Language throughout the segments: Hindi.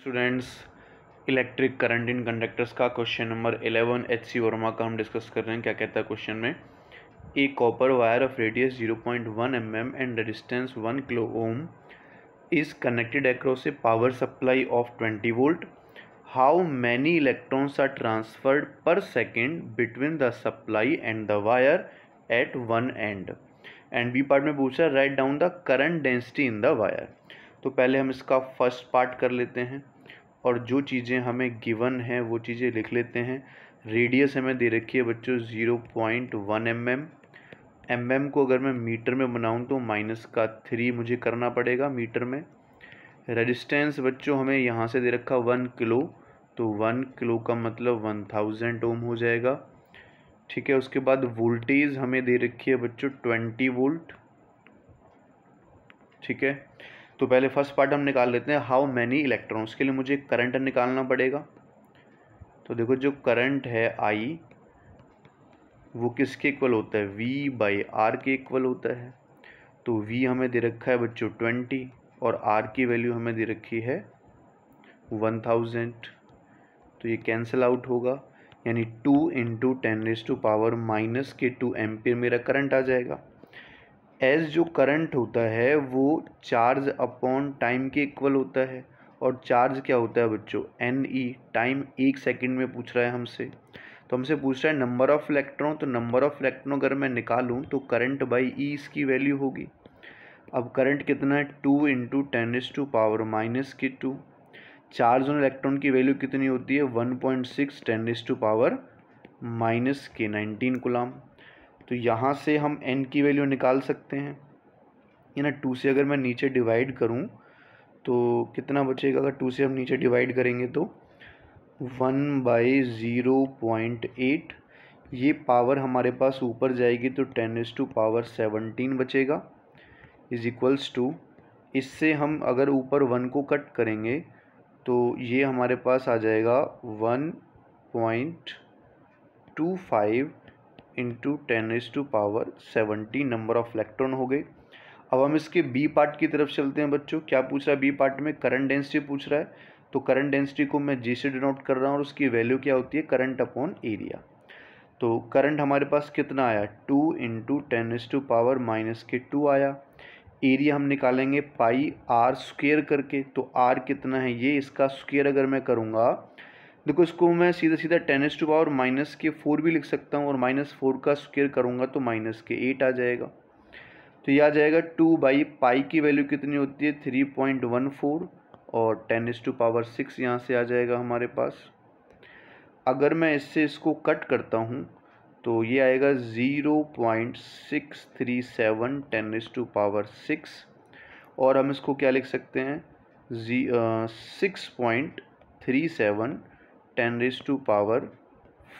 students electric current in conductors का question number 11 H C Verma का हम डिस्कस कर रहे हैं क्या कहता है क्वेश्चन में a copper wire of radius 0.1 point mm and resistance 1 kilo ohm is connected across a power supply of 20 volt how many electrons are transferred per second between the supply and the wire at one and and B part में पूछा write down the current density in the wire तो पहले हम इसका फर्स्ट पार्ट कर लेते हैं और जो चीज़ें हमें गिवन हैं वो चीज़ें लिख लेते हैं रेडियस हमें दे रखी है बच्चों zero point one M M M M को अगर मैं मीटर में बनाऊँ तो माइनस का थ्री मुझे करना पड़ेगा मीटर में रेजिस्टेंस बच्चों हमें यहाँ से दे रखा वन किलो तो वन किलो का मतलब वन थाउजेंड ओम हो जाएगा ठीक है उसके बाद वोल्टेज हमें दे रखी है बच्चों ट्वेंटी वोल्ट ठीक है तो पहले फर्स्ट पार्ट हम निकाल लेते हैं हाउ मैनी इलेक्ट्रॉन उसके लिए मुझे करंट निकालना पड़ेगा तो देखो जो करंट है आई वो किसके इक्वल होता है वी बाई आर के इक्वल होता है तो वी हमें दे रखा है बच्चों ट्वेंटी और आर की वैल्यू हमें दे रखी है वन थाउजेंड तो ये कैंसिल आउट होगा यानी two into ten raise to power minus के टू एम्पियर मेरा करंट आ जाएगा एज़ जो करंट होता है वो चार्ज अपॉन टाइम के इक्वल होता है और चार्ज क्या होता है बच्चों एन ई टाइम एक सेकंड में पूछ रहा है हमसे तो हमसे पूछ रहा है नंबर ऑफ़ इलेक्ट्रॉन तो नंबर ऑफ़ इलेक्ट्रॉन अगर मैं निकालूँ तो करंट बाई ई इसकी वैल्यू होगी अब करंट कितना है two into ten is to power minus के टू चार्ज ऑन इलेक्ट्रॉन की वैल्यू कितनी होती है one point six ten is to power minus के नाइनटीन गुलाम तो यहाँ से हम एन की वैल्यू निकाल सकते हैं या ना टू से अगर मैं नीचे डिवाइड करूँ तो कितना बचेगा अगर टू से हम नीचे डिवाइड करेंगे तो one by zero point eight ये पावर हमारे पास ऊपर जाएगी तो ten is to power seventeen बचेगा इज़ इक्वल्स टू इससे हम अगर ऊपर वन को कट करेंगे तो ये हमारे पास आ जाएगा one point two five into ten is to power seventy number of electron हो गए अब हम इसके बी पार्ट की तरफ चलते हैं बच्चों क्या पूछ रहा है बी पार्ट में करंट डेंसिटी पूछ रहा है तो करंट डेंसिटी को मैं जी से डिनोट कर रहा हूँ और उसकी वैल्यू क्या होती है करंट अपॉन एरिया तो करंट हमारे पास कितना आया two into ten is to power minus के टू आया एरिया हम निकालेंगे पाई आर स्क्वेयर करके तो आर कितना है ये इसका स्क्वेयर अगर मैं करूँगा देखो इसको मैं सीधा सीधा ten is to power minus के फोर भी लिख सकता हूँ और माइनस फोर का स्क्वेयर करूँगा तो माइनस के एट आ जाएगा तो ये आ जाएगा टू बाई पाई की वैल्यू कितनी होती है थ्री पॉइंट वन फोर और ten is to power six यहाँ से आ जाएगा हमारे पास अगर मैं इससे इसको कट करता हूँ तो ये आएगा zero point six three seven ten is to power six और हम इसको क्या लिख सकते हैं जी six point three seven ten raise to power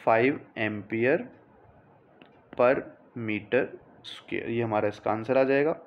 five ampere per metre square ये हमारा इसका आंसर आ जाएगा